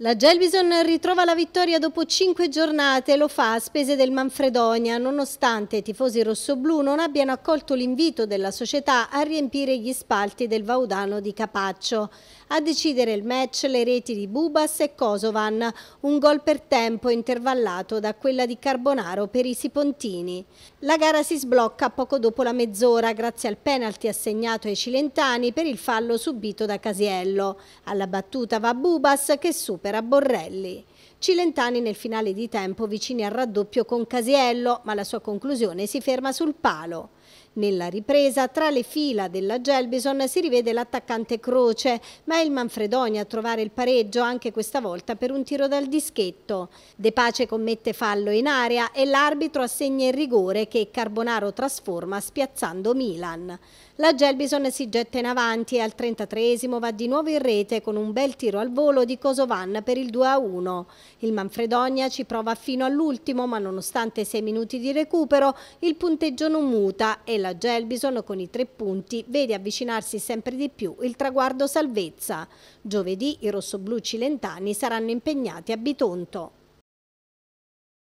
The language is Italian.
La Gelbison ritrova la vittoria dopo cinque giornate e lo fa a spese del Manfredonia, nonostante i tifosi rossoblù non abbiano accolto l'invito della società a riempire gli spalti del Vaudano di Capaccio. A decidere il match le reti di Bubas e Kosovan, un gol per tempo intervallato da quella di Carbonaro per i Sipontini. La gara si sblocca poco dopo la mezz'ora grazie al penalty assegnato ai Cilentani per il fallo subito da Casiello. Alla battuta va Bubas che supera l'opera Borrelli Cilentani nel finale di tempo vicini al raddoppio con Casiello, ma la sua conclusione si ferma sul palo. Nella ripresa, tra le fila della Gelbison si rivede l'attaccante Croce, ma è il Manfredonia a trovare il pareggio anche questa volta per un tiro dal dischetto. De Pace commette fallo in area e l'arbitro assegna il rigore che Carbonaro trasforma spiazzando Milan. La Gelbison si getta in avanti e al 33 esimo va di nuovo in rete con un bel tiro al volo di Cosovan per il 2-1. Il Manfredonia ci prova fino all'ultimo, ma nonostante sei minuti di recupero, il punteggio non muta e la Gelbison con i tre punti vede avvicinarsi sempre di più il traguardo salvezza. Giovedì i rossoblu cilentani saranno impegnati a Bitonto.